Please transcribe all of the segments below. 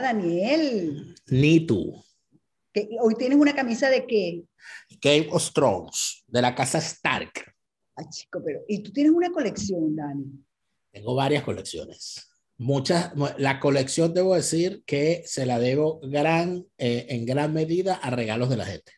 Daniel. Ni tú. Hoy tienes una camisa de qué? Game of Thrones, de la casa Stark. Ah, chico, pero. ¿Y tú tienes una colección, Dani? Tengo varias colecciones. Muchas, la colección debo decir que se la debo gran, eh, en gran medida a regalos de la gente.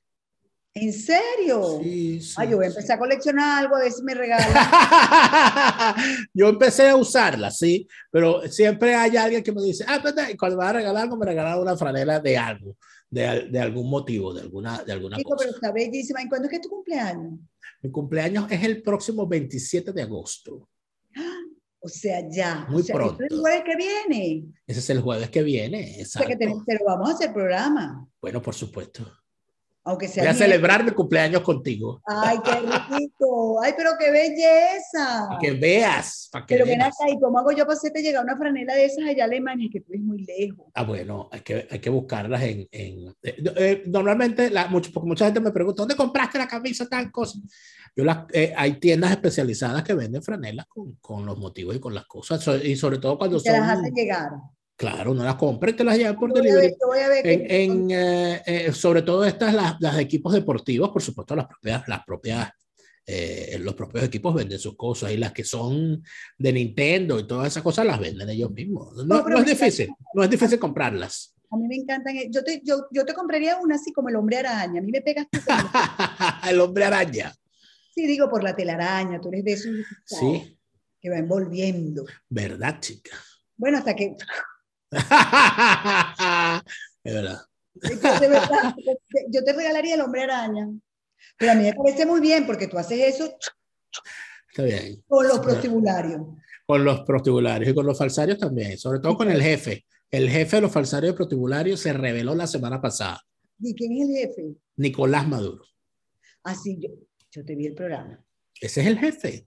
¿En serio? Sí, sí, Ay, yo empecé a coleccionar algo, a ver si me regalan. yo empecé a usarla, sí, pero siempre hay alguien que me dice, ah, pero cuando me va a regalar algo, me regalaron una franela de algo, de, de, algún motivo, de alguna, de alguna Pero está bellísima. ¿Y cuándo es que es tu cumpleaños? Mi cumpleaños es el próximo 27 de agosto. O sea, ya. Muy pronto. es el jueves que viene. Ese es el jueves que viene, exacto. que tenemos, pero vamos a hacer programa. Bueno, por supuesto. Aunque sea Voy a celebrar mi cumpleaños contigo. Ay, qué rico. Ay, pero qué belleza. Para que veas. Para que pero ven acá, ¿y cómo hago yo para hacerte llegar una franela de esas allá a Alemania? Que tú eres muy lejos. Ah, bueno, hay que, hay que buscarlas en. Eh, eh, normalmente, la, mucha gente me pregunta, ¿dónde compraste la camisa tal cosa? Yo eh, hay tiendas especializadas que venden franelas con, los motivos y con las cosas. y sobre todo cuando se te las llegar. Claro, no las compres, te las llevas por delivery. En, eh, eh, sobre todo estas, las, de equipos deportivos, por supuesto, las propias, las propias eh, los propios equipos venden sus cosas y las que son de Nintendo y todas esas cosas las venden ellos mismos. No, es difícil, no es difícil comprarlas. A mí me encantan. Yo te, yo, yo te compraría una así como el hombre araña. A mí me pegas. el hombre araña. Sí, digo por la telaraña, tú eres de esos. Sí. Que va envolviendo. ¿Verdad, chica? Bueno, hasta que es verdad. Yo te regalaría el hombre araña. Pero a mí me parece muy bien porque tú haces eso con los prostibularios. Con los prostibularios y con los falsarios también, sobre todo con el jefe. El jefe de los falsarios y prostibularios se reveló la semana pasada. ¿Y quién es el jefe? Nicolás Maduro. Así ah, yo, yo te vi el programa. Ese es el jefe.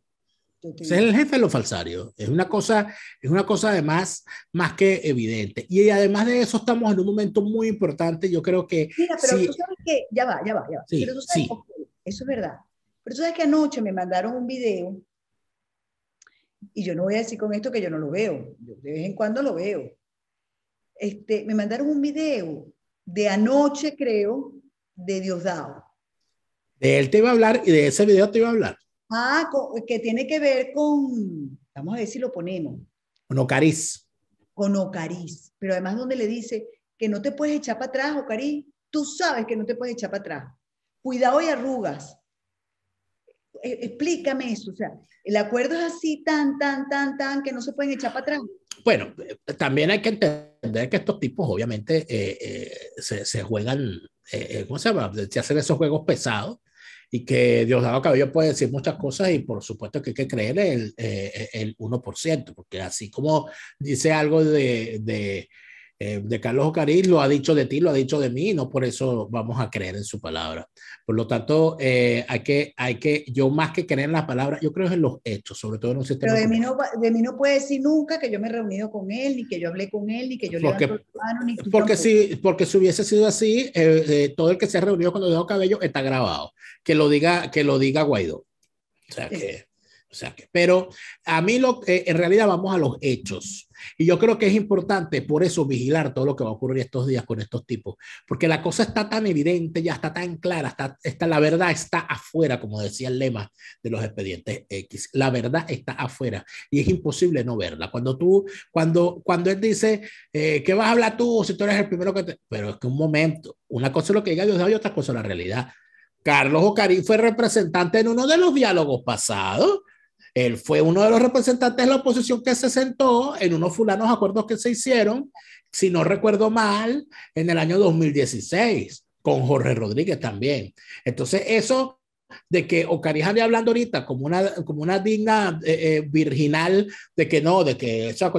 Es el jefe de los falsarios. Es una cosa, es una cosa además más que evidente. Y además de eso, estamos en un momento muy importante. Yo creo que. Mira, pero tú sabes que. Ya va, ya va, ya va. eso es verdad. Pero tú sabes que anoche me mandaron un video. Y yo no voy a decir con esto que yo no lo veo. Yo de vez en cuando lo veo. Este, me mandaron un video de anoche, creo, de Diosdado. De él te iba a hablar y de ese video te iba a hablar. Ah, que tiene que ver con, vamos a ver si lo ponemos. Con Ocariz. Con Ocariz, pero además donde le dice que no te puedes echar para atrás, Ocariz, tú sabes que no te puedes echar para atrás. Cuidado y arrugas. E, explícame eso, o sea, el acuerdo es así tan, tan, tan, tan, que no se pueden echar para atrás. Bueno, eh, también hay que entender que estos tipos obviamente eh, eh, se, juegan, ¿cómo se llama? Se hacen esos juegos pesados y que Diosdado Cabello puede decir muchas cosas y por supuesto que hay que creer el, eh, el 1%, porque así como dice algo de eh, de Carlos Ocariz lo ha dicho de ti, lo ha dicho de mí, no por eso vamos a creer en su palabra. Por lo tanto, eh, hay, que, hay que, yo más que creer en las palabras, yo creo en los hechos, sobre todo en un sistema. Pero de mí, no, de mí no puede decir nunca que yo me he reunido con él, ni que yo hablé con él, ni que yo le le mano, ni porque, si, porque si hubiese sido así, eh, todo el que se ha reunido con de Cabello está grabado. Que lo diga, que lo diga Guaidó. O sea o sea, que, pero a mí lo en realidad vamos a los hechos. Y yo creo que es importante por eso vigilar todo lo que va a ocurrir estos días con estos tipos, porque la cosa está tan evidente, ya está tan clara, está, la verdad está afuera, como decía el lema de los expedientes X. La verdad está afuera y es imposible no verla. Cuando tú, cuando, cuando él dice, eh, ¿qué vas a hablar tú si tú eres el primero que te... Pero es que un momento, una cosa es lo que diga Dios y otra cosa es la realidad. Carlos Ocarín fue representante en uno de los diálogos pasados él fue uno de los representantes de la oposición que se sentó en unos fulanos acuerdos que se hicieron, si no recuerdo mal, en el año 2016, con Jorge Rodríguez también. Entonces, eso de que Ocaris hablando ahorita como una, como una digna eh, eh, virginal de que no, de que eso,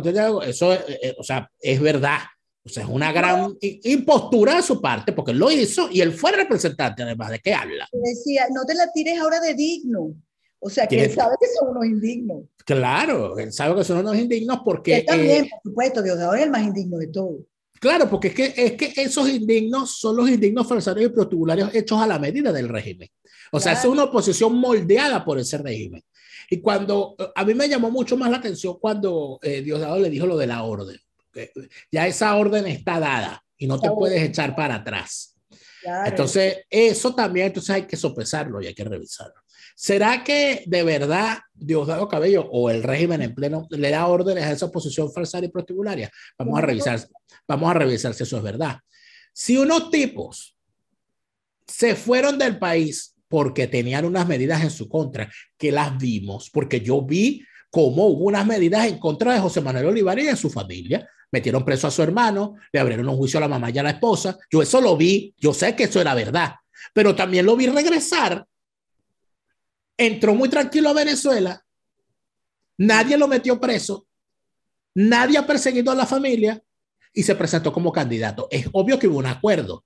eso eh, o sea, es verdad. O sea, es una gran impostura a su parte, porque lo hizo y él fue representante, además de que habla. Decía, no te la tires ahora de digno. O sea, que él sabe que son unos indignos. Claro, él sabe que son unos indignos porque... Él también, eh, por supuesto, Diosdado es el más indigno de todo. Claro, porque es que, es que esos indignos son los indignos falsarios y protubularios hechos a la medida del régimen. O sea, es una oposición moldeada por ese régimen. Y cuando, a mí me llamó mucho más la atención cuando eh, Diosdado le dijo lo de la orden. ya esa orden está dada y no te puedes echar para atrás. Claro. Entonces, eso también, entonces hay que sopesarlo y hay que revisarlo. ¿Será que de verdad Diosdado Cabello o el régimen en pleno le da órdenes a esa oposición falsaria y prostibularia? Vamos a revisar, vamos a revisar si eso es verdad. Si unos tipos se fueron del país porque tenían unas medidas en su contra, que las vimos, porque yo vi cómo hubo unas medidas en contra de José Manuel Olivares y de su familia. Metieron preso a su hermano, le abrieron un juicio a la mamá y a la esposa. Yo eso lo vi, yo sé que eso era verdad, pero también lo vi regresar entró muy tranquilo a Venezuela, nadie lo metió preso, nadie ha perseguido a la familia y se presentó como candidato. Es obvio que hubo un acuerdo,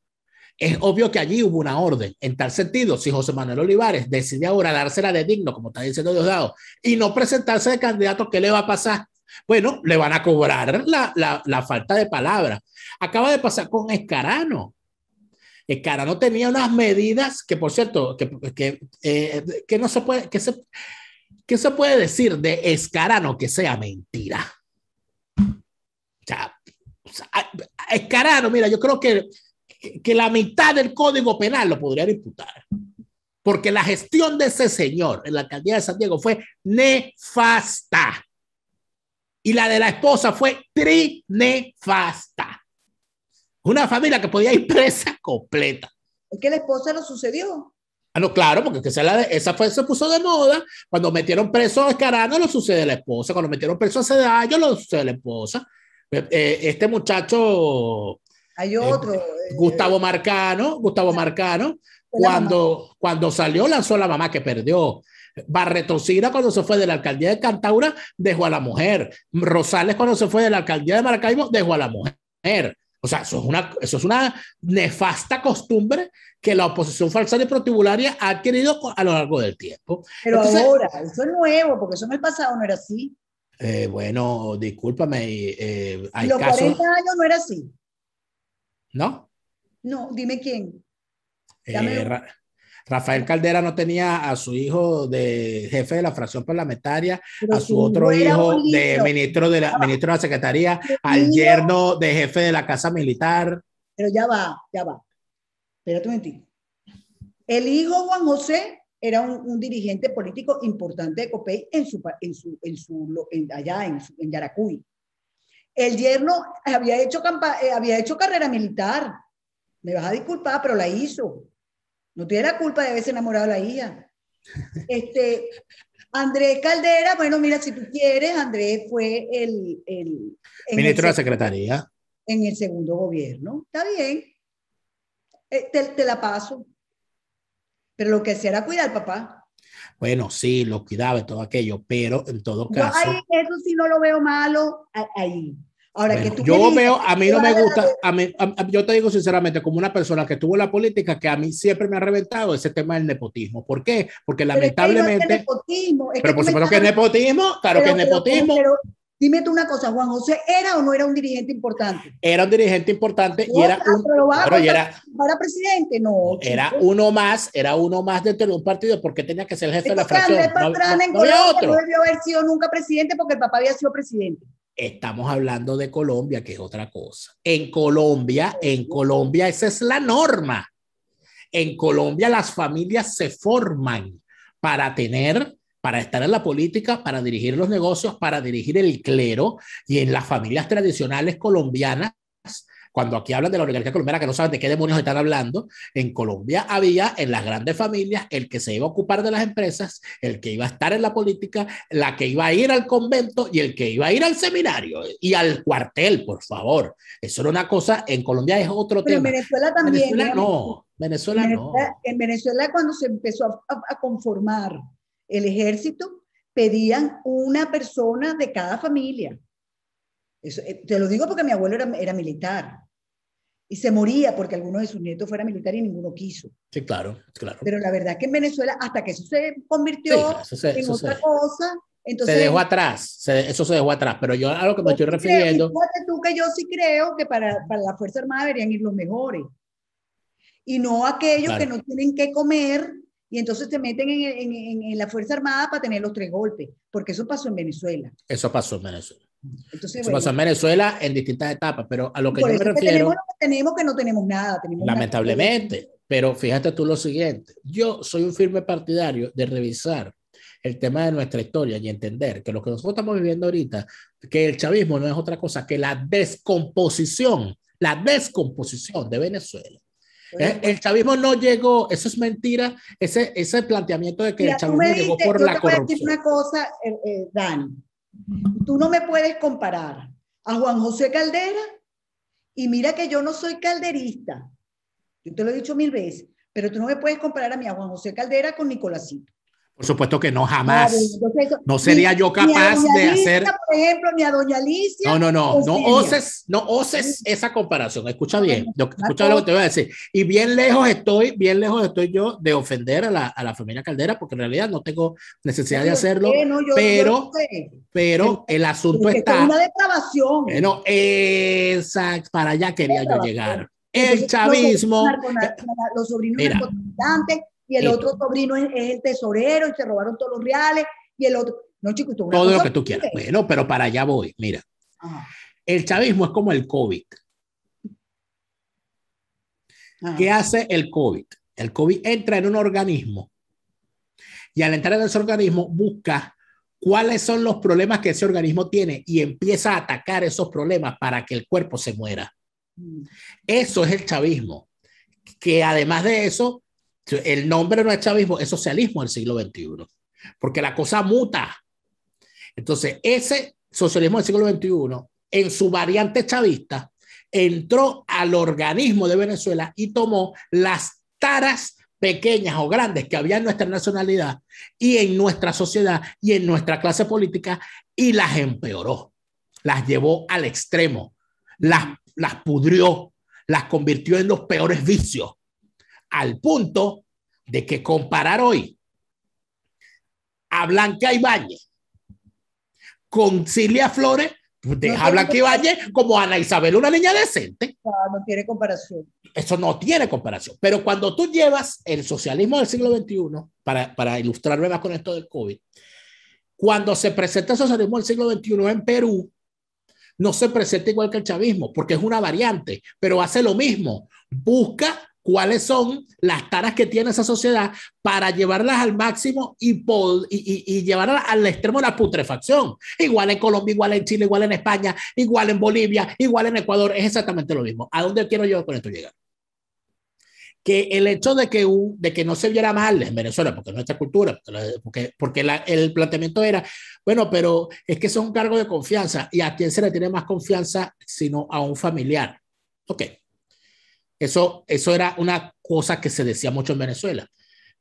es obvio que allí hubo una orden. En tal sentido, si José Manuel Olivares decide ahora dársela de digno, como está diciendo Diosdado, y no presentarse de candidato, ¿qué le va a pasar? Bueno, le van a cobrar la, la falta de palabra. Acaba de pasar con Escarano. Escarano eh, tenía unas medidas que, por cierto, eh, que, no se puede, que se, que se puede decir de Escarano que sea mentira. O sea, Escarano, mira, yo creo que, que la mitad del código penal lo podría imputar. Porque la gestión de ese señor en la alcaldía de San Diego fue nefasta. Y la de la esposa fue trinefasta. Una familia que podía ir presa completa. Es que la esposa lo sucedió. Ah, no, claro, porque esa, esa fue, se puso de moda. Cuando metieron preso a Escarano, lo sucede a la esposa. Cuando metieron preso a Cedallo, lo sucede a la esposa. Eh, eh, este muchacho. Hay otro. Eh, Gustavo Marcano, Gustavo Marcano, cuando, cuando salió, lanzó a la mamá que perdió. Barretosina cuando se fue de la alcaldía de Cantaura dejó a la mujer. Rosales cuando se fue de la alcaldía de Maracaibo dejó a la mujer. O sea, eso es, una, eso es una nefasta costumbre que la oposición falsa y protibularia ha adquirido a lo largo del tiempo. Pero ahora, eso es nuevo, porque eso en el pasado no era así. Eh, bueno, discúlpame. Eh, los 40 años no era así. ¿No? No, dime quién. Eh, Rafael Caldera no tenía a su hijo de jefe de la fracción parlamentaria, a su otro hijo de ministro de, la, ah, ministro de la Secretaría, al yerno de jefe de la Casa Militar. Pero ya va, ya va. Espérate un El hijo Juan José era un, dirigente político importante de Copey en su, su, en allá en, Yaracuy. El yerno había hecho, eh, había hecho carrera militar. Me vas a disculpar, pero la hizo. No tiene la culpa de haberse enamorado la hija. Este, Andrés Caldera, bueno, mira, si tú quieres, Andrés fue el... Ministro de la Secretaría. En el segundo gobierno. Está bien. Eh, te, la paso. Pero lo que hacía era cuidar al papá. Bueno, sí, lo cuidaba y todo aquello, pero en todo caso... eso sí no lo veo malo ahí. Ahora, que tú yo veo, a mí no me gusta, a yo te digo sinceramente, como una persona que estuvo en la política, que a mí siempre me ha reventado ese tema del nepotismo. ¿Por qué? Porque lamentablemente. Pero, por supuesto que es nepotismo, claro que es nepotismo. Pero, dime tú una cosa, Juan José, ¿era o no era un dirigente importante? Era un dirigente importante y era un. Pero era, para presidente, no. Era uno más, era uno más dentro de un partido porque tenía que ser el jefe de la fracción. otro. no debió haber sido nunca presidente porque el papá había sido presidente. Estamos hablando de Colombia, que es otra cosa. En Colombia, en Colombia esa es la norma. En Colombia las familias se forman para tener, para estar en la política, para dirigir los negocios, para dirigir el clero y en las familias tradicionales colombianas cuando aquí hablan de la oligarquía colombiana, que no saben de qué demonios están hablando, en Colombia había en las grandes familias el que se iba a ocupar de las empresas, el que iba a estar en la política, la que iba a ir al convento y el que iba a ir al seminario y al cuartel, por favor. Eso era una cosa, en Colombia es otro Pero tema. En Venezuela también. Venezuela no, Venezuela, no. En Venezuela cuando se empezó a, conformar el ejército, pedían una persona de cada familia. Eh, te lo digo porque mi abuelo era, era militar y se moría porque alguno de sus nietos fuera militar y ninguno quiso. Sí, claro, claro. Pero la verdad es que en Venezuela, hasta que eso se convirtió en otra cosa, entonces... Se dejó atrás, eso se dejó atrás, pero yo a lo que me pues, estoy refiriendo... Fíjate tú que yo sí creo que para, para la Fuerza Armada deberían ir los mejores. Y no aquellos que no tienen que comer y entonces te meten en, en, la Fuerza Armada para tener los tres golpes, porque eso pasó en Venezuela. Eso pasó en Venezuela. Entonces, pasó en Venezuela en distintas etapas, pero a lo que yo me refiero. tenemos, que no tenemos nada. lamentablemente, pero fíjate tú lo siguiente: yo soy un firme partidario de revisar el tema de nuestra historia y entender que lo que nosotros estamos viviendo ahorita, que el chavismo no es otra cosa que la descomposición, la descomposición de Venezuela. Eh, el chavismo no llegó, eso es mentira, ese, ese planteamiento de que el chavismo llegó por la corrupción. Una cosa, eh, eh Dani, Tú no me puedes comparar a Juan José Caldera y mira que yo no soy calderista. Yo te lo he dicho mil veces, pero tú no me puedes comparar a mí, a Juan José Caldera, con Nicolásito. Por supuesto que no, jamás. no sería yo capaz de hacer. por ejemplo, ni a doña Alicia. No, no, no. Pues, no oses, no esa comparación. Escucha bien. escucha lo que te voy a decir. Y bien lejos estoy, bien lejos estoy yo de ofender a la, a la familia Caldera, porque en realidad no tengo necesidad de hacerlo. pero, pero el, asunto está. Es una depravación. Bueno, para allá quería yo llegar. El chavismo. Los, los sobrinos eh, y el otro sobrino es, el tesorero y se robaron todos los reales y el otro... No, chicos, todo lo que tú quieras. Bueno, pero para allá voy, mira. El chavismo es como el COVID. ¿Qué hace el COVID? El COVID entra en un organismo y al entrar en ese organismo busca cuáles son los problemas que ese organismo tiene y empieza a atacar esos problemas para que el cuerpo se muera. Mm. Eso es el chavismo, que además de eso el nombre no es chavismo, es socialismo del siglo XXI, porque la cosa muta. Entonces, ese socialismo del siglo XXI, en su variante chavista, entró al organismo de Venezuela y tomó las taras pequeñas o grandes que había en nuestra nacionalidad y en nuestra sociedad y en nuestra clase política y las empeoró, las llevó al extremo, las, las pudrió, las convirtió en los peores vicios al punto de que comparar hoy a Blanca Ibañez con Silvia Flores, pues deja Blanca Ibañez como Ana Isabel, una niña decente. No, tiene comparación. Eso no tiene comparación. Pero cuando tú llevas el socialismo del siglo XXI, para, para ilustrarme más con esto del COVID, cuando se presenta el socialismo del siglo XXI en Perú, no se presenta igual que el chavismo, porque es una variante, pero hace lo mismo. Busca cuáles son las taras que tiene esa sociedad para llevarlas al máximo y, y, y, llevarlas al extremo de la putrefacción. Igual en Colombia, igual en Chile, igual en España, igual en Bolivia, igual en Ecuador, es exactamente lo mismo. ¿A dónde quiero yo con esto llegar? Que el hecho de que, de que no se viera mal en Venezuela, porque es nuestra cultura, porque, porque el planteamiento era, bueno, pero es que son un cargo de confianza y a quién se le tiene más confianza sino a un familiar. Ok, eso, eso era una cosa que se decía mucho en Venezuela.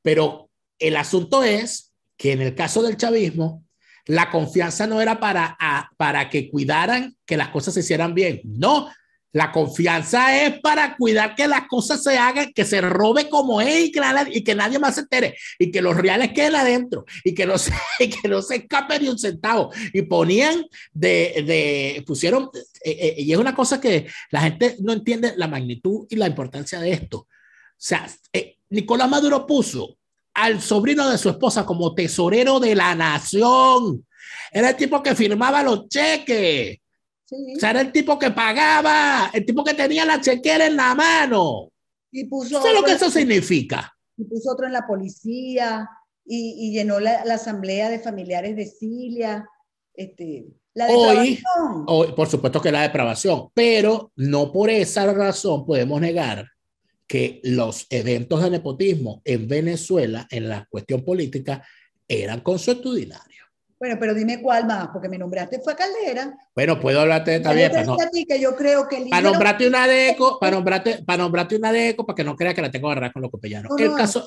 Pero el asunto es que en el caso del chavismo, la confianza no era para, para que cuidaran que las cosas se hicieran bien. No, la confianza es para cuidar que las cosas se hagan, que se robe como es y que, y que nadie más se entere y que los reales queden adentro y que no se, que no se escape ni un centavo. Y ponían de, de pusieron, eh, eh, y es una cosa que la gente no entiende la magnitud y la importancia de esto. O sea, eh, Nicolás Maduro puso al sobrino de su esposa como tesorero de la nación. Era el tipo que firmaba los cheques. O sea, era el tipo que pagaba, el tipo que tenía la chequera en la mano. Y puso ¿Sabes lo que eso significa? Y puso otro en la policía y, llenó la, asamblea de familiares de Cilia. Este, la hoy, por supuesto que la depravación, pero no por esa razón podemos negar que los eventos de nepotismo en Venezuela, en la cuestión política, eran consuetudinarios. Bueno, pero dime cuál más, porque me nombraste fue Caldera. Bueno, puedo hablarte de esta Para, no. para nombrarte una deco, para nombrarte, para nombrarte una deco, para que no creas que la tengo agarrada con los copellanos. el, caso,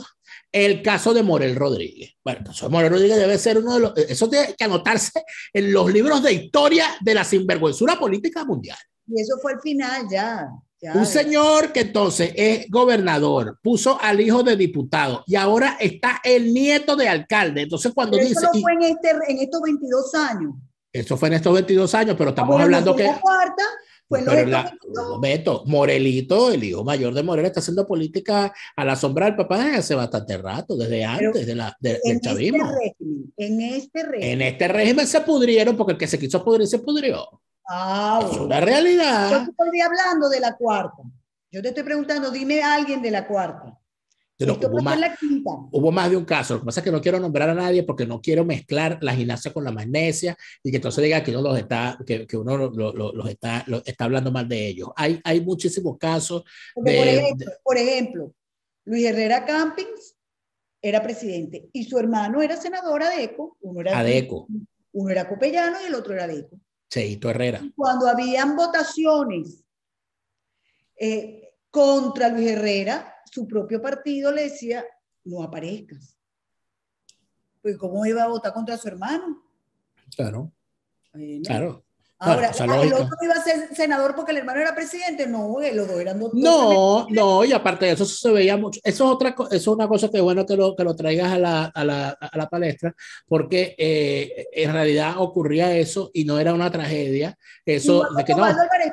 el caso de Morel Rodríguez. Bueno, el caso de Morel Rodríguez debe ser uno de los. Eso tiene que anotarse en los libros de historia de la sinvergüenzura política mundial. Y eso fue el final ya un señor que entonces es gobernador, puso al hijo de diputado y ahora está el nieto de alcalde. Entonces cuando dice... Eso fue en, este, estos 22 años. Eso fue en estos 22 años, pero estamos hablando que... cuarta, pues Morelito, el hijo mayor de Morel, está haciendo política a la sombra del papá desde hace bastante rato, desde antes del chavismo. en este régimen. En este, este régimen se pudrieron porque el que se quiso pudrir se pudrió. Ah, es una realidad. Yo te estoy hablando de la cuarta. Yo te estoy preguntando, dime a alguien de la cuarta. Pues, hubo, más, de un caso. Lo que pasa es que no quiero nombrar a nadie porque no quiero mezclar la gimnasia con la magnesia y que entonces diga que uno los está, que, uno los, está, está hablando mal de ellos. Hay, hay muchísimos casos. por, ejemplo, Luis Herrera Campins era presidente y su hermano era senador Adeco. Uno era, Adeco. Uno era copellano y el otro era adeco Cheito Herrera. cuando habían votaciones eh, contra Luis Herrera, su propio partido le decía, no aparezcas. Pues, ¿cómo iba a votar contra su hermano? Claro. Claro. Ahora, ah, el otro iba a ser senador porque el hermano era presidente, no, los dos eran doctores. No, no, y aparte de eso, se veía mucho. Eso es, otra, es una cosa que bueno que lo, que lo traigas a la, a la, a la palestra, porque eh, en realidad ocurría eso y no era una tragedia. Eso de que no.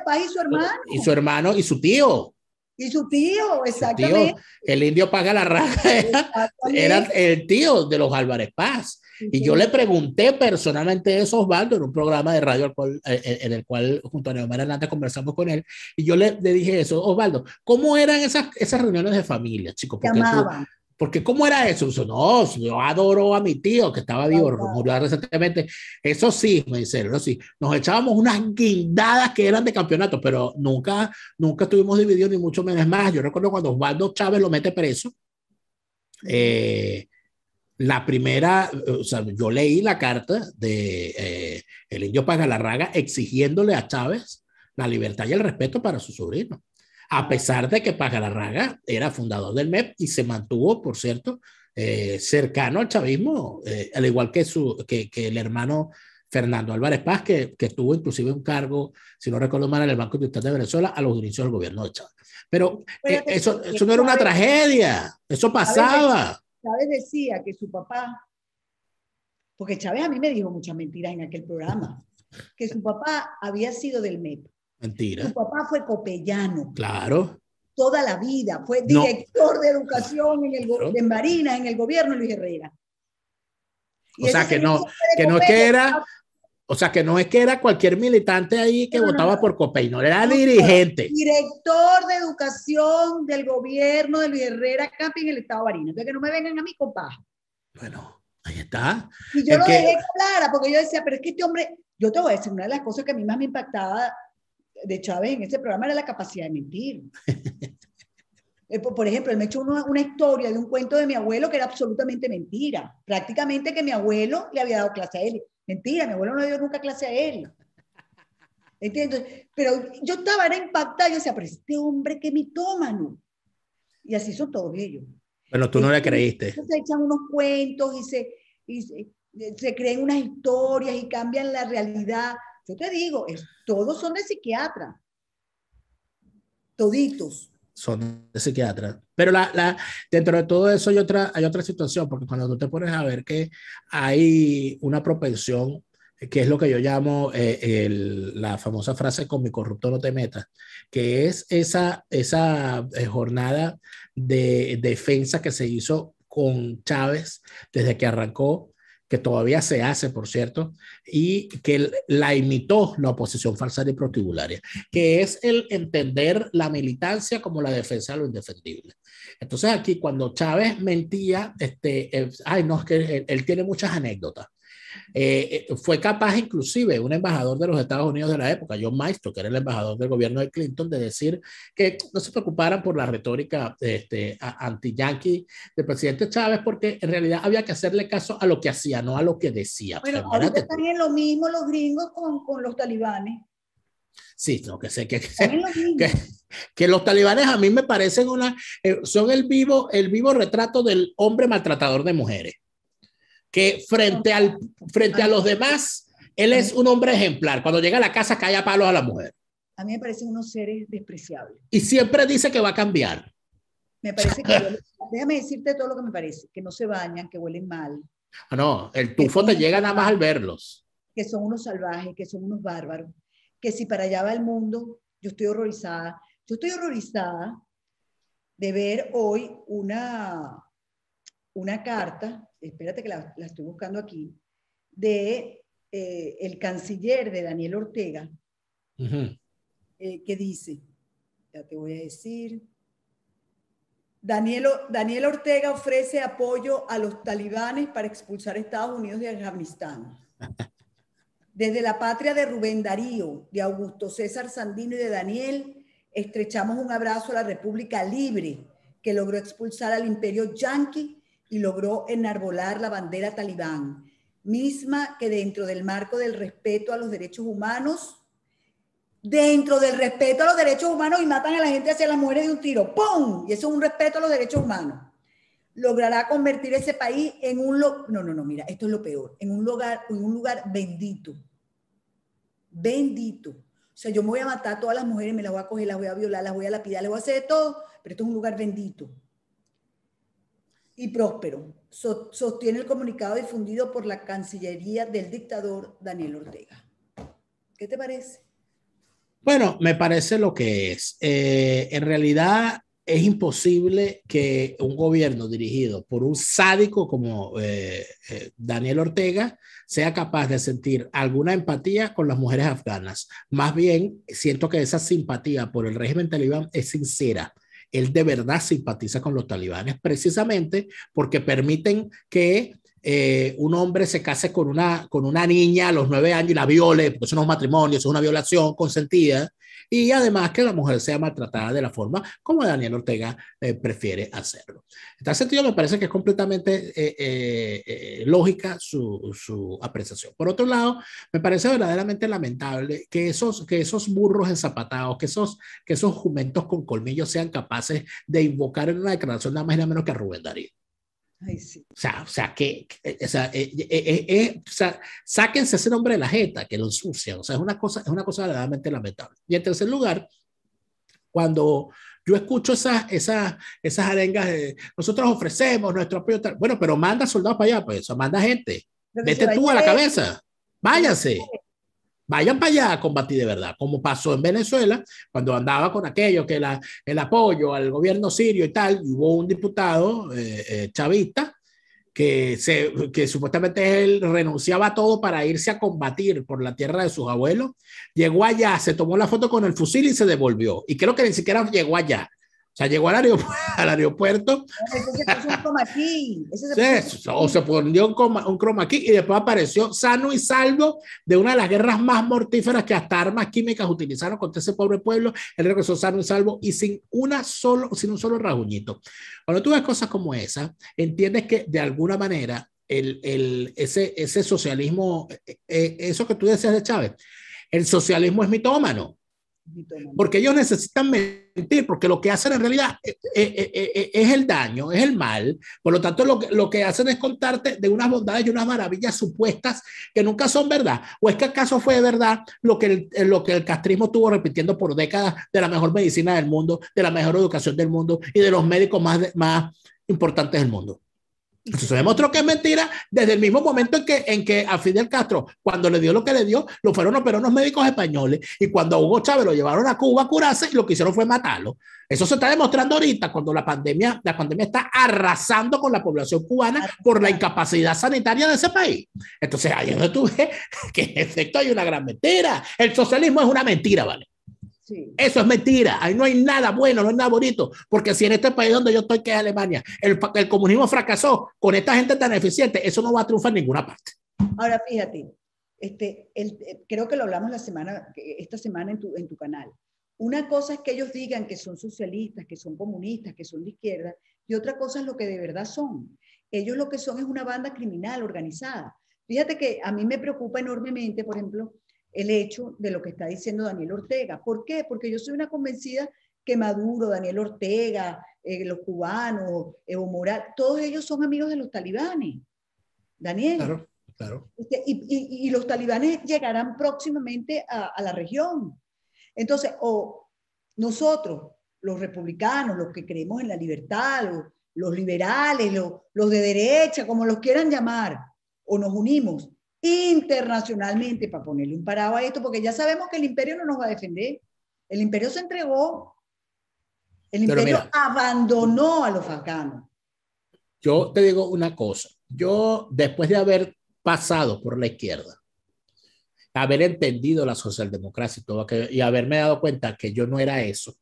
Paz y su hermano. Y su hermano y su tío. Y su tío, exactamente. el indio paga la raja, era el tío de los Álvarez Paz. Y yo le pregunté personalmente eso a Osvaldo en un programa de radio eh, eh, en el cual junto a Neomar Hernández conversamos con él. Y yo le, le, dije eso, Osvaldo, ¿cómo eran esas, esas reuniones de familia, chicos? Porque Porque ¿cómo era eso? no, yo adoro a mi tío que estaba vivo, recientemente. Eso sí, me dice, eso sí. Nos echábamos unas guindadas que eran de campeonato, pero nunca, nunca estuvimos divididos ni mucho menos más. Yo recuerdo cuando Osvaldo Chávez lo mete preso. Eh, la primera, o sea, yo leí la carta de eh, el indio Pagalarraga exigiéndole a Chávez la libertad y el respeto para su sobrino, a pesar de que Pagalarraga era fundador del MEP y se mantuvo, por cierto, eh, cercano al chavismo, eh, al igual que, su, que, el hermano Fernando Álvarez Paz, que, que tuvo inclusive un cargo, si no recuerdo mal, en el Banco estado de Venezuela a los inicios del gobierno de Chávez. Pero eso, eso no era una tragedia, eso pasaba. Chávez decía que su papá, porque Chávez a mí me dijo muchas mentiras en aquel programa, que su papá había sido del MEP. Mentira. Su papá fue copellano. Claro. Toda la vida. Fue director de educación en, el, Marina, en el gobierno Luis Herrera. o sea, que no, que no era o sea, que no es que era cualquier militante ahí que votaba por por no, era dirigente. Director de educación del gobierno de Luis Herrera Campi en el estado de Barinas. que no me vengan a mí compa. Bueno, ahí está. Y yo lo dejé clara, porque yo decía, pero es que este hombre, yo te voy a decir, una de las cosas que a mí más me impactaba de Chávez en ese programa era la capacidad de mentir. Eh, por ejemplo, él me echó una, una, historia de un cuento de mi abuelo que era absolutamente mentira. Prácticamente que mi abuelo le había dado clase a él. Mentira, mi abuelo no dio nunca clase a él. ¿Entiendes? Pero yo estaba era impactada, yo decía, pero este hombre que mitómano. Y así son todos ellos. Bueno, tú no le creíste. Se echan unos cuentos y se, se, creen unas historias y cambian la realidad. Yo te digo, todos son de psiquiatra. Toditos son de Pero la, la, dentro de todo eso hay otra, hay otra situación, porque cuando tú te pones a ver que hay una propensión, que es lo que yo llamo eh, el, la famosa frase con mi corrupto no te metas, que es esa, esa eh, jornada de defensa que se hizo con Chávez desde que arrancó que todavía se hace, por cierto, y que la imitó la oposición falsa y protibularia, que es el entender la militancia como la defensa de lo indefendible. Entonces aquí cuando Chávez mentía, este, eh, ay, no, es que él tiene muchas anécdotas. Eh, eh, fue capaz inclusive un embajador de los Estados Unidos de la época, John Maestro que era el embajador del gobierno de Clinton, de decir que no se preocuparan por la retórica este, anti-yankee del presidente Chávez, porque en realidad había que hacerle caso a lo que hacía, no a lo que decía. Pero ahora sea, en lo mismo los gringos con, los talibanes. Sí, lo que sé que, que, que, los talibanes a mí me parecen una, eh, son el vivo, el vivo retrato del hombre maltratador de mujeres que frente, al, frente a los demás, él es un hombre ejemplar. Cuando llega a la casa, cae a palos a la mujer. A mí me parecen unos seres despreciables. Y siempre dice que va a cambiar. Me parece que. déjame decirte todo lo que me parece: que no se bañan, que huelen mal. Ah, no, el tufo te llega nada más al verlos. Que son unos salvajes, que son unos bárbaros. Que si para allá va el mundo, yo estoy horrorizada. Yo estoy horrorizada de ver hoy una una carta, espérate que la, estoy buscando aquí, de eh, el canciller de Daniel Ortega, eh, que dice, ya te voy a decir, Daniel, Daniel Ortega ofrece apoyo a los talibanes para expulsar a Estados Unidos de Afganistán. Desde la patria de Rubén Darío, de Augusto César Sandino y de Daniel, estrechamos un abrazo a la República Libre, que logró expulsar al imperio yanqui y logró enarbolar la bandera talibán, misma que dentro del marco del respeto a los derechos humanos, dentro del respeto a los derechos humanos y matan a la gente hacia las mujeres de un tiro, ¡pum! Y eso es un respeto a los derechos humanos. Logrará convertir ese país en un lo... no, no, no, mira, esto es lo peor, en un lugar, en un lugar bendito. Bendito. O sea, yo me voy a matar a todas las mujeres, me las voy a coger, las voy a violar, las voy a lapidar, les voy a hacer todo, pero esto es un lugar bendito y próspero, sostiene el comunicado difundido por la Cancillería del dictador Daniel Ortega. ¿Qué te parece? Bueno, me parece lo que es. Eh, en realidad es imposible que un gobierno dirigido por un sádico como eh, eh, Daniel Ortega sea capaz de sentir alguna empatía con las mujeres afganas. Más bien, siento que esa simpatía por el régimen talibán es sincera él de verdad simpatiza con los talibanes precisamente porque permiten que eh, un hombre se case con una, con una niña a los nueve años y la viole, porque eso no es matrimonio, eso es una violación consentida, y además que la mujer sea maltratada de la forma como Daniel Ortega eh, prefiere hacerlo. En tal sentido, me parece que es completamente eh, eh, lógica su, su, apreciación. Por otro lado, me parece verdaderamente lamentable que esos, que esos burros ensapatados, que esos, que esos jumentos con colmillos sean capaces de invocar en una declaración nada más y nada menos que a Rubén Darío. O sea, o sea, que, o eh, eh, eh, sáquense ese nombre de la jeta que lo ensucian. O sea, es una cosa, es una cosa verdaderamente lamentable. Y en tercer lugar, cuando yo escucho esas, esas, esas arengas nosotros ofrecemos nuestro apoyo, bueno, pero manda soldados para allá, pues, o manda gente. Mete Vete tú a la cabeza, váyanse. Vayan para allá a combatir de verdad, como pasó en Venezuela, cuando andaba con aquello que la, el apoyo al gobierno sirio y tal, hubo un diputado eh, eh, chavista que, se, que supuestamente él renunciaba a todo para irse a combatir por la tierra de sus abuelos, llegó allá, se tomó la foto con el fusil y se devolvió. Y creo que ni siquiera llegó allá. O sea, llegó al, al aeropuerto. se puso un o se pondió un, coma, croma aquí y después apareció sano y salvo de una de las guerras más mortíferas que hasta armas químicas utilizaron contra ese pobre pueblo. Él regresó sano y salvo y sin, una solo, sin un solo rasguñito. Cuando tú ves cosas como esa, entiendes que de alguna manera el, el, ese, ese socialismo, eh, eh, eso que tú decías de Chávez, el socialismo es mitómano. Porque ellos necesitan mentir, porque lo que hacen en realidad eh, eh, eh, es, el daño, es el mal. Por lo tanto, lo, que hacen es contarte de unas bondades y unas maravillas supuestas que nunca son verdad. ¿O es que acaso fue verdad lo que el, lo que el castrismo estuvo repitiendo por décadas de la mejor medicina del mundo, de la mejor educación del mundo y de los médicos más, más importantes del mundo? se demostró que es mentira desde el mismo momento en que, en que a Fidel Castro, cuando le dio lo que le dio, lo fueron los peruanos médicos españoles y cuando a Hugo Chávez lo llevaron a Cuba a curarse y lo que hicieron fue matarlo. Eso se está demostrando ahorita cuando la pandemia, la pandemia está arrasando con la población cubana por la incapacidad sanitaria de ese país. Entonces ahí es donde tú que en efecto hay una gran mentira. El socialismo es una mentira, ¿vale? Eso es mentira. Ahí no hay nada bueno, no hay nada bonito. Porque si en este país donde yo estoy, que es Alemania, el, comunismo fracasó con esta gente tan eficiente, eso no va a triunfar en ninguna parte. Ahora, fíjate, este, eh, creo que lo hablamos la semana, esta semana en tu, en tu canal. Una cosa es que ellos digan que son socialistas, que son comunistas, que son de izquierda, y otra cosa es lo que de verdad son. Ellos lo que son es una banda criminal organizada. Fíjate que a mí me preocupa enormemente, por ejemplo, el hecho de lo que está diciendo Daniel Ortega. ¿Por qué? Porque yo soy una convencida que Maduro, Daniel Ortega, eh, los cubanos, Evo Moral, todos ellos son amigos de los talibanes. Daniel. Claro, claro. Este, y, los talibanes llegarán próximamente a, la región. Entonces, o nosotros, los republicanos, los que creemos en la libertad, los, liberales, los de derecha, como los quieran llamar, o nos unimos internacionalmente para ponerle un parado a esto, porque ya sabemos que el imperio no nos va a defender. El imperio se entregó. El imperio abandonó a los afganos. Yo te digo una cosa. Yo, después de haber pasado por la izquierda, haber entendido la socialdemocracia y todo aquello, y haberme dado cuenta que yo no era eso,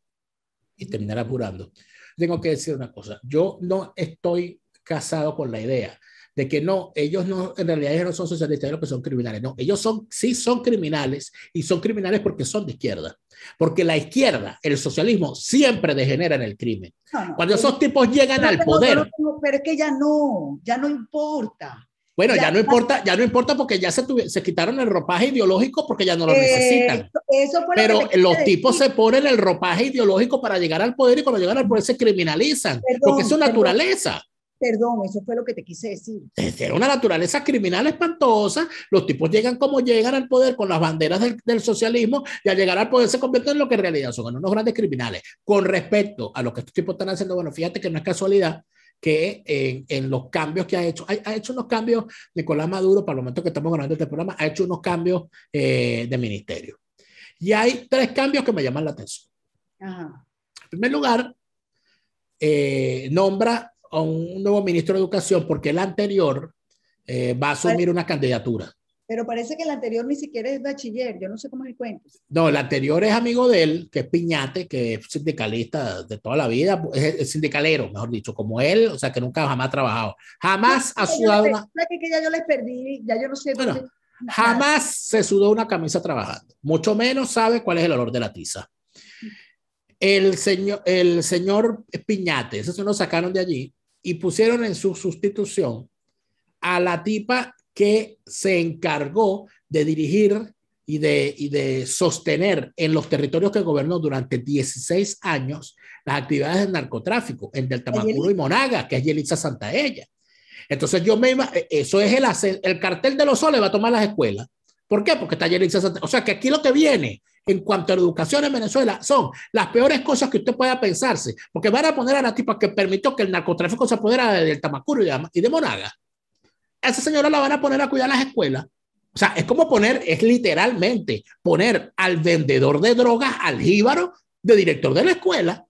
y terminar apurando, tengo que decir una cosa. Yo no estoy casado con la idea de que no, ellos no, en realidad ellos no son socialistas, ellos son criminales. No, ellos son, sí son criminales y son criminales porque son de izquierda. Porque la izquierda, el socialismo, siempre degenera en el crimen. Cuando eh, esos tipos llegan al poder. pero es que ya no, ya no importa. Bueno, ya, no importa, ya no importa porque ya se, se quitaron el ropaje ideológico porque ya no lo necesitan. Eso Pero los tipos se ponen el ropaje ideológico para llegar al poder y cuando llegan al poder se criminalizan porque es su naturaleza. Perdón, eso fue lo que te quise decir. Era una naturaleza criminal espantosa. Los tipos llegan como llegan al poder con las banderas del, socialismo y al llegar al poder se convierten en lo que en realidad son, unos grandes criminales. Con respecto a lo que estos tipos están haciendo, bueno, fíjate que no es casualidad que en, los cambios que ha hecho, ha, hecho unos cambios, Nicolás Maduro, para el momento que estamos grabando este programa, ha hecho unos cambios eh, de ministerio. Y hay tres cambios que me llaman la atención. En primer lugar, eh, nombra a un nuevo ministro de Educación porque el anterior eh, va a asumir una candidatura. Pero parece que el anterior ni siquiera es bachiller, yo no sé cómo es el cuento. No, el anterior es amigo de él, que es Piñate, que es sindicalista de toda la vida, es, sindicalero, mejor dicho, como él, o sea, que nunca jamás ha trabajado. Jamás ha sudado una... Que, ya yo les perdí, ya yo no sé... Bueno, jamás se sudó una camisa trabajando, mucho menos sabe cuál es el olor de la tiza. El señor, el señor Piñate, ese se lo sacaron de allí y pusieron en su sustitución a la tipa que se encargó de dirigir y de, y de sostener en los territorios que gobernó durante 16 años las actividades de narcotráfico, en del Tamacuro y Monaga, que es Yelitza Santaella. Entonces yo me eh, eh, eso es el, el cartel de los soles va a tomar las escuelas. ¿Por qué? Porque está Yelitza Santaella. O sea que aquí lo que viene en cuanto a la educación en Venezuela son las peores cosas que usted pueda pensarse, porque van a poner a la tipa que permitió que el narcotráfico se apoderara del Tamacuro y de Monaga. A esa señora la van a poner a cuidar las escuelas. O sea, es como poner, es literalmente poner al vendedor de drogas, al jíbaro, de director de la escuela.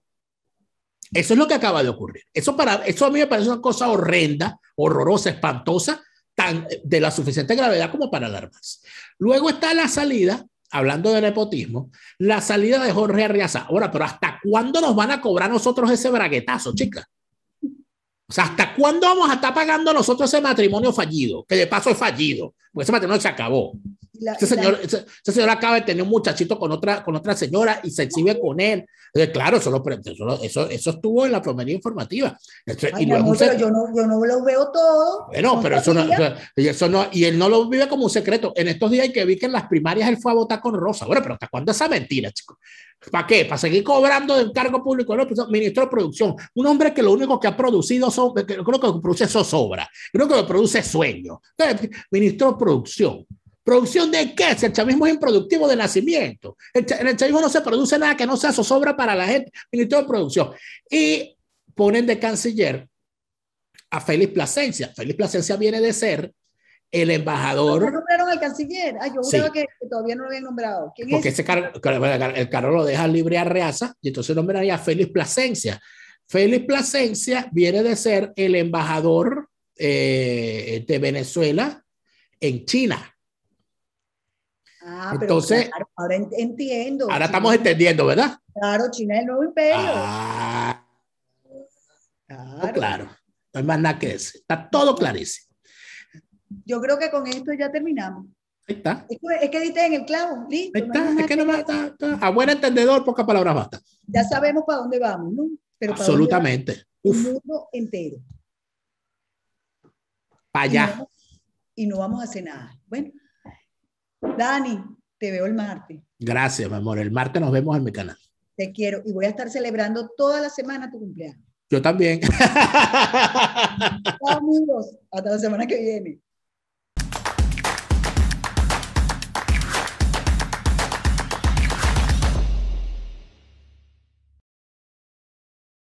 Eso es lo que acaba de ocurrir. Eso, para, eso a mí me parece una cosa horrenda, horrorosa, espantosa, tan, de la suficiente gravedad como para alarmarse. Luego está la salida hablando de nepotismo, la salida de Jorge Arriaza. Ahora, pero ¿hasta cuándo nos van a cobrar nosotros ese braguetazo, chica? O sea, ¿hasta cuándo vamos a estar pagando nosotros ese matrimonio fallido? Que de paso es fallido, porque ese matrimonio se acabó ese este, este señor, acaba de tener un muchachito con otra, con otra señora y se exhibe con él. claro, eso, eso, eso, estuvo en la plomería informativa. Este, yo, no, lo veo todo. Bueno, pero eso no, y él no lo vive como un secreto. En estos días que vi que en las primarias él fue a votar con Rosa. Bueno, pero ¿hasta cuándo esa mentira, chicos? ¿Para qué? ¿Para seguir cobrando de cargo público? Pues, ministro de Producción, un hombre que lo único que ha producido son, creo que produce sobra creo que produce sueño. ministro de Producción. ¿Producción de qué? Si el chavismo es improductivo de nacimiento. en el chavismo no se produce nada que no sea zozobra para la gente, Ministerio de Producción. Y ponen de canciller a Félix Plasencia. Félix Plasencia viene de ser el embajador. ¿No nombraron al canciller? Ah, yo creo que, todavía no lo habían nombrado. Porque ese el carro lo deja libre a Reaza y entonces nombraría a Félix Plasencia. Félix Plasencia viene de ser el embajador eh, de Venezuela en China. Ah, Entonces, pero ahora entiendo. Ahora estamos entendiendo, ¿verdad? Claro, China es el nuevo imperio. Ah, oh, claro. No hay más nada que decir. Está todo clarísimo. Yo creo que con esto ya terminamos. Ahí está. Es que, es en el clavo, listo. Ahí está, es que no está, está. A buen entendedor, pocas palabras basta. Ya sabemos para dónde vamos, ¿no? Pero Absolutamente. Un mundo entero. Para allá. y no vamos a hacer nada. Bueno. Dani, te veo el martes. Gracias, mi amor. El martes nos vemos en mi canal. Te quiero y voy a estar celebrando toda la semana tu cumpleaños. Yo también. Amigos, hasta la semana que viene.